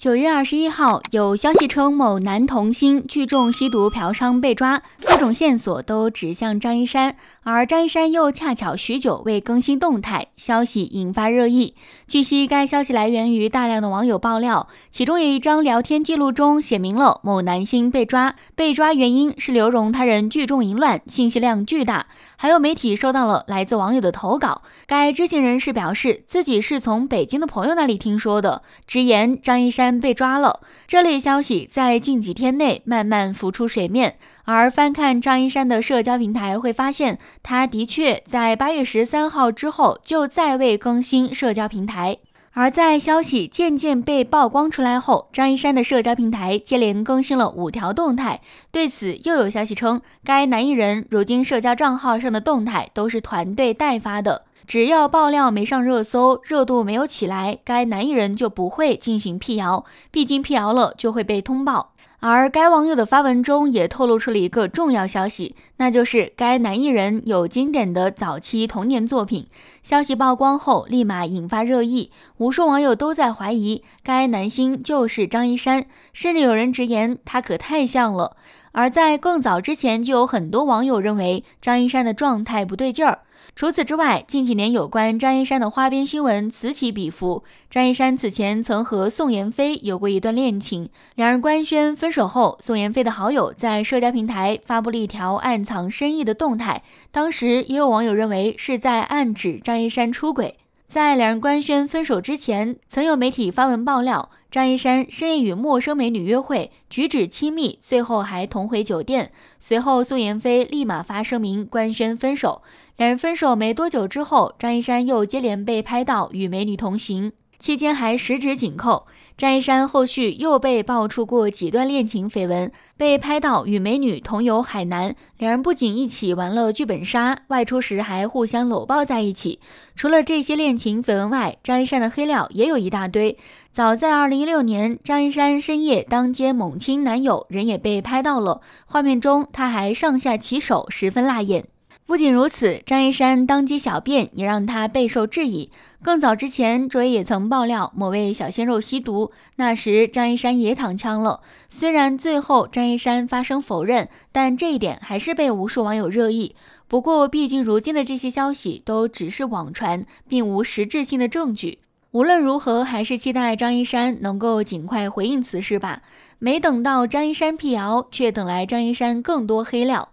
九月二十一号，有消息称某男童星聚众吸毒嫖娼被抓，各种线索都指向张一山，而张一山又恰巧许久未更新动态，消息引发热议。据悉，该消息来源于大量的网友爆料，其中有一张聊天记录中写明了某男星被抓，被抓原因是刘荣他人聚众淫乱，信息量巨大。还有媒体收到了来自网友的投稿，该知情人士表示自己是从北京的朋友那里听说的，直言张一山被抓了。这类消息在近几天内慢慢浮出水面，而翻看张一山的社交平台，会发现他的确在八月十三号之后就再未更新社交平台。而在消息渐渐被曝光出来后，张一山的社交平台接连更新了五条动态。对此，又有消息称，该男艺人如今社交账号上的动态都是团队代发的。只要爆料没上热搜，热度没有起来，该男艺人就不会进行辟谣。毕竟辟谣了就会被通报。而该网友的发文中也透露出了一个重要消息，那就是该男艺人有经典的早期童年作品。消息曝光后，立马引发热议，无数网友都在怀疑该男星就是张一山，甚至有人直言他可太像了。而在更早之前，就有很多网友认为张一山的状态不对劲儿。除此之外，近几年有关张一山的花边新闻此起彼伏。张一山此前曾和宋妍霏有过一段恋情，两人官宣分手后，宋妍霏的好友在社交平台发布了一条暗藏深意的动态，当时也有网友认为是在暗指张一山出轨。在两人官宣分手之前，曾有媒体发文爆料。张一山深夜与陌生美女约会，举止亲密，最后还同回酒店。随后，宋妍霏立马发声明官宣分手。两人分手没多久之后，张一山又接连被拍到与美女同行，期间还十指紧扣。张一山后续又被爆出过几段恋情绯闻，被拍到与美女同游海南，两人不仅一起玩了剧本杀，外出时还互相搂抱在一起。除了这些恋情绯闻外，张一山的黑料也有一大堆。早在2016年，张一山深夜当街猛亲男友，人也被拍到了，画面中他还上下其手，十分辣眼。不仅如此，张一山当街小便也让他备受质疑。更早之前，卓伟也曾爆料某位小鲜肉吸毒，那时张一山也躺枪了。虽然最后张一山发声否认，但这一点还是被无数网友热议。不过，毕竟如今的这些消息都只是网传，并无实质性的证据。无论如何，还是期待张一山能够尽快回应此事吧。没等到张一山辟谣，却等来张一山更多黑料。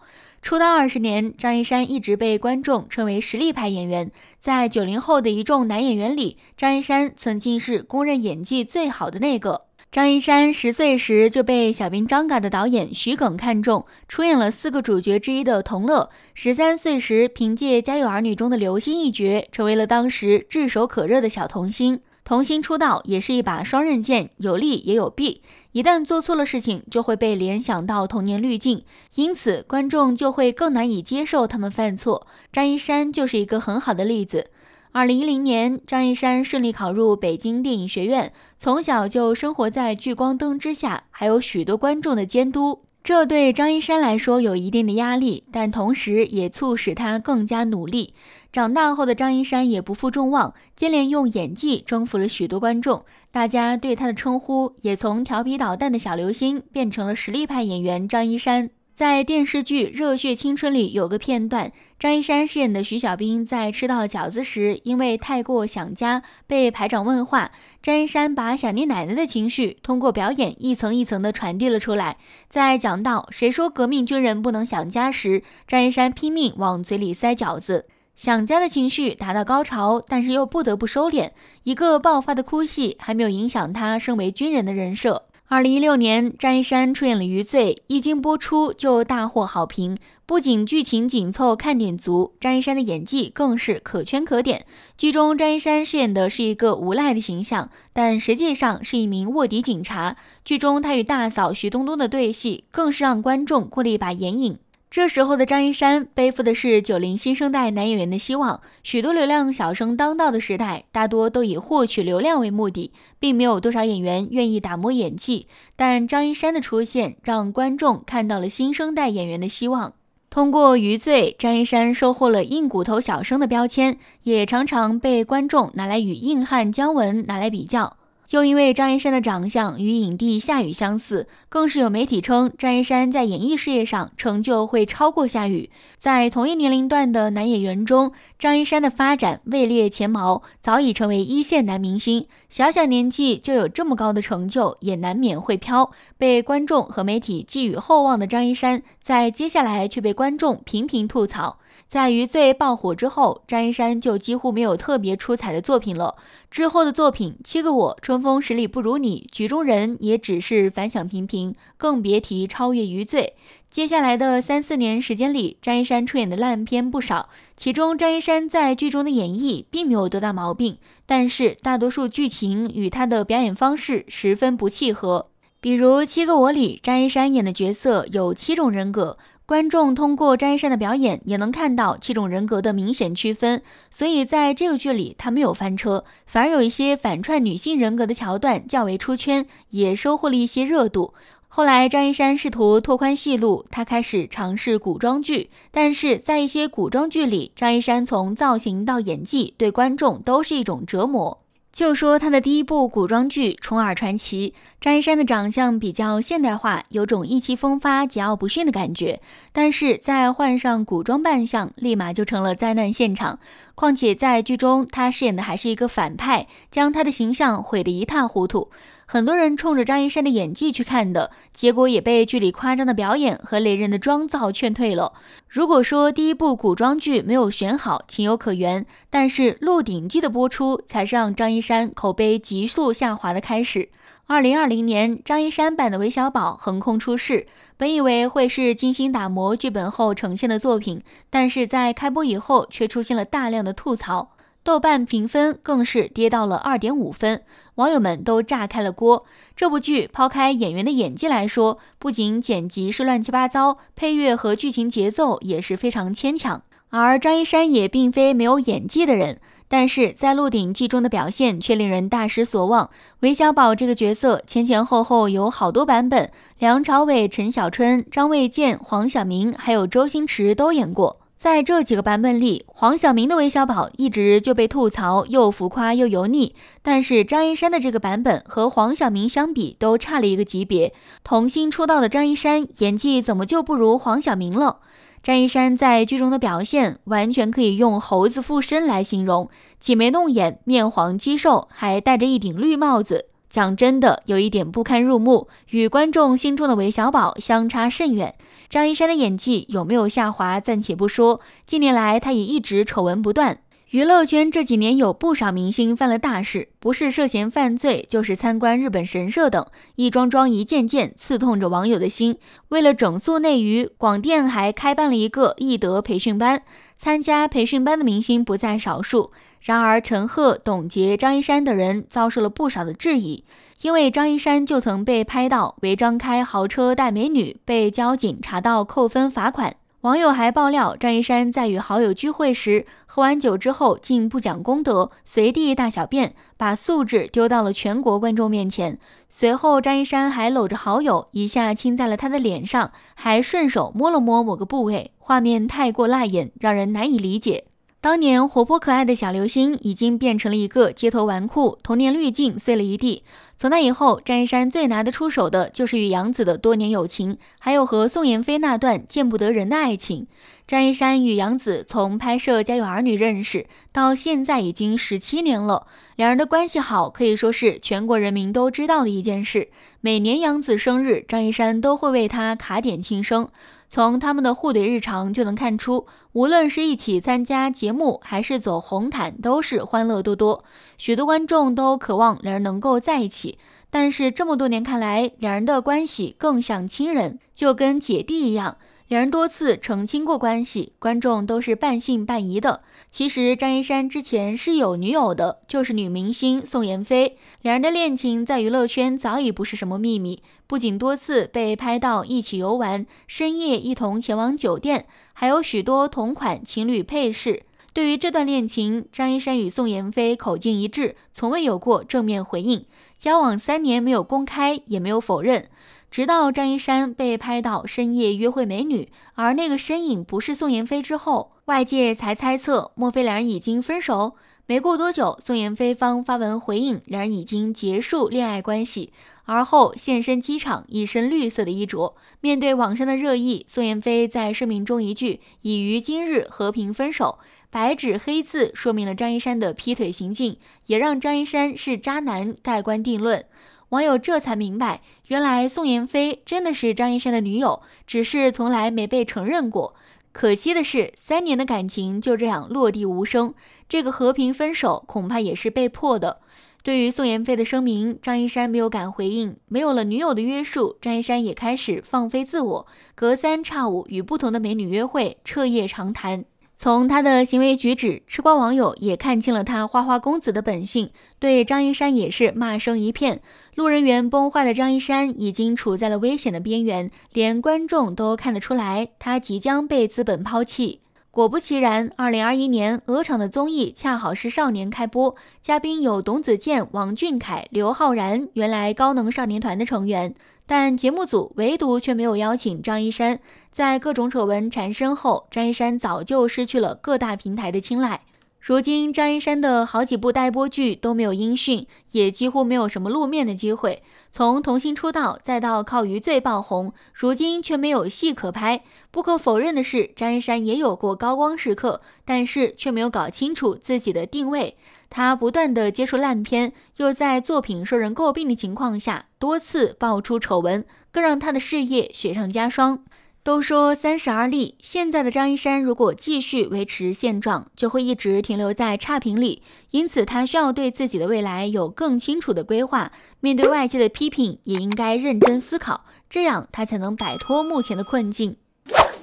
出道二十年，张一山一直被观众称为实力派演员。在九零后的一众男演员里，张一山曾经是公认演技最好的那个。张一山十岁时就被小兵张嘎的导演徐耿看中，出演了四个主角之一的童乐。十三岁时，凭借《家有儿女》中的刘星一角，成为了当时炙手可热的小童星。童星出道也是一把双刃剑，有利也有弊。一旦做错了事情，就会被联想到童年滤镜，因此观众就会更难以接受他们犯错。张一山就是一个很好的例子。二零一零年，张一山顺利考入北京电影学院，从小就生活在聚光灯之下，还有许多观众的监督。这对张一山来说有一定的压力，但同时也促使他更加努力。长大后的张一山也不负众望，接连用演技征服了许多观众，大家对他的称呼也从调皮捣蛋的小流星变成了实力派演员张一山。在电视剧《热血青春》里有个片段，张一山饰演的徐小兵在吃到饺子时，因为太过想家，被排长问话。张一山把想念奶奶的情绪通过表演一层一层的传递了出来。在讲到“谁说革命军人不能想家”时，张一山拼命往嘴里塞饺子，想家的情绪达到高潮，但是又不得不收敛。一个爆发的哭戏还没有影响他身为军人的人设。二零一六年，张一山出演了《余罪》，一经播出就大获好评。不仅剧情紧凑、看点足，张一山的演技更是可圈可点。剧中，张一山饰演的是一个无赖的形象，但实际上是一名卧底警察。剧中他与大嫂徐冬冬的对戏，更是让观众过了一把眼瘾。这时候的张一山背负的是九零新生代男演员的希望。许多流量小生当道的时代，大多都以获取流量为目的，并没有多少演员愿意打磨演技。但张一山的出现，让观众看到了新生代演员的希望。通过《余罪》，张一山收获了硬骨头小生的标签，也常常被观众拿来与硬汉姜文拿来比较。又因为张一山的长相与影帝夏雨相似，更是有媒体称张一山在演艺事业上成就会超过夏雨。在同一年龄段的男演员中，张一山的发展位列前茅，早已成为一线男明星。小小年纪就有这么高的成就，也难免会飘。被观众和媒体寄予厚望的张一山，在接下来却被观众频频吐槽。在《余罪》爆火之后，张一山就几乎没有特别出彩的作品了。之后的作品《七个我》《春风十里不如你》《局中人》也只是反响平平，更别提超越《余罪》。接下来的三四年时间里，张一山出演的烂片不少。其中，张一山在剧中的演绎并没有多大毛病，但是大多数剧情与他的表演方式十分不契合。比如《七个我》里，张一山演的角色有七种人格。观众通过张一山的表演，也能看到七种人格的明显区分，所以在这个剧里他没有翻车，反而有一些反串女性人格的桥段较为出圈，也收获了一些热度。后来张一山试图拓宽戏路，他开始尝试古装剧，但是在一些古装剧里，张一山从造型到演技，对观众都是一种折磨。就说他的第一部古装剧《虫儿传奇》，张一山的长相比较现代化，有种意气风发、桀骜不驯的感觉，但是在换上古装扮相，立马就成了灾难现场。况且在剧中，他饰演的还是一个反派，将他的形象毁得一塌糊涂。很多人冲着张一山的演技去看的，结果也被剧里夸张的表演和雷人的妆造劝退了。如果说第一部古装剧没有选好，情有可原，但是《鹿鼎记》的播出才是让张一山口碑急速下滑的开始。二零二零年，张一山版的韦小宝横空出世，本以为会是精心打磨剧本后呈现的作品，但是在开播以后却出现了大量的吐槽，豆瓣评分更是跌到了二点五分。网友们都炸开了锅。这部剧抛开演员的演技来说，不仅剪辑是乱七八糟，配乐和剧情节奏也是非常牵强。而张一山也并非没有演技的人，但是在《鹿鼎记》中的表现却令人大失所望。韦小宝这个角色前前后后有好多版本，梁朝伟、陈小春、张卫健、黄晓明，还有周星驰都演过。在这几个版本里，黄晓明的韦小宝一直就被吐槽又浮夸又油腻。但是张一山的这个版本和黄晓明相比都差了一个级别。童星出道的张一山演技怎么就不如黄晓明了？张一山在剧中的表现完全可以用猴子附身来形容，挤眉弄眼，面黄肌瘦，还戴着一顶绿帽子。讲真的，有一点不堪入目，与观众心中的韦小宝相差甚远。张一山的演技有没有下滑，暂且不说。近年来，他也一直丑闻不断。娱乐圈这几年有不少明星犯了大事，不是涉嫌犯罪，就是参观日本神社等，一桩桩一件件刺痛着网友的心。为了整肃内娱，广电还开办了一个艺德培训班，参加培训班的明星不在少数。然而，陈赫、董洁、张一山等人遭受了不少的质疑，因为张一山就曾被拍到违章开豪车带美女，被交警查到扣分罚款。网友还爆料，张一山在与好友聚会时，喝完酒之后竟不讲公德，随地大小便，把素质丢到了全国观众面前。随后，张一山还搂着好友，一下亲在了他的脸上，还顺手摸了摸某个部位，画面太过辣眼，让人难以理解。当年活泼可爱的小刘星，已经变成了一个街头纨绔，童年滤镜碎了一地。从那以后，张一山最拿得出手的就是与杨子的多年友情，还有和宋妍霏那段见不得人的爱情。张一山与杨子从拍摄《家有儿女》认识，到现在已经十七年了，两人的关系好可以说是全国人民都知道的一件事。每年杨子生日，张一山都会为他卡点庆生。从他们的互怼日常就能看出。无论是一起参加节目，还是走红毯，都是欢乐多多。许多观众都渴望两人能够在一起，但是这么多年看来，两人的关系更像亲人，就跟姐弟一样。两人多次澄清过关系，观众都是半信半疑的。其实张一山之前是有女友的，就是女明星宋妍霏。两人的恋情在娱乐圈早已不是什么秘密。不仅多次被拍到一起游玩，深夜一同前往酒店，还有许多同款情侣配饰。对于这段恋情，张一山与宋妍霏口径一致，从未有过正面回应。交往三年没有公开，也没有否认。直到张一山被拍到深夜约会美女，而那个身影不是宋妍霏之后，外界才猜测，莫非两人已经分手？没过多久，宋妍霏方发文回应，两人已经结束恋爱关系。而后现身机场，一身绿色的衣着。面对网上的热议，宋妍霏在声明中一句“已于今日和平分手”，白纸黑字说明了张一山的劈腿行径，也让张一山是渣男盖棺定论。网友这才明白，原来宋妍霏真的是张一山的女友，只是从来没被承认过。可惜的是，三年的感情就这样落地无声。这个和平分手恐怕也是被迫的。对于宋妍霏的声明，张一山没有敢回应。没有了女友的约束，张一山也开始放飞自我，隔三差五与不同的美女约会，彻夜长谈。从他的行为举止，吃瓜网友也看清了他花花公子的本性，对张一山也是骂声一片。路人缘崩坏的张一山已经处在了危险的边缘，连观众都看得出来他即将被资本抛弃。果不其然，二零二一年鹅厂的综艺恰好是少年开播，嘉宾有董子健、王俊凯、刘昊然，原来高能少年团的成员。但节目组唯独却没有邀请张一山。在各种丑闻缠身后，张一山早就失去了各大平台的青睐。如今，张一山的好几部待播剧都没有音讯，也几乎没有什么露面的机会。从童星出道，再到靠余罪》爆红，如今却没有戏可拍。不可否认的是，张一山也有过高光时刻，但是却没有搞清楚自己的定位。他不断的接触烂片，又在作品受人诟病的情况下，多次爆出丑闻，更让他的事业雪上加霜。都说三十而立，现在的张一山如果继续维持现状，就会一直停留在差评里。因此，他需要对自己的未来有更清楚的规划，面对外界的批评，也应该认真思考，这样他才能摆脱目前的困境。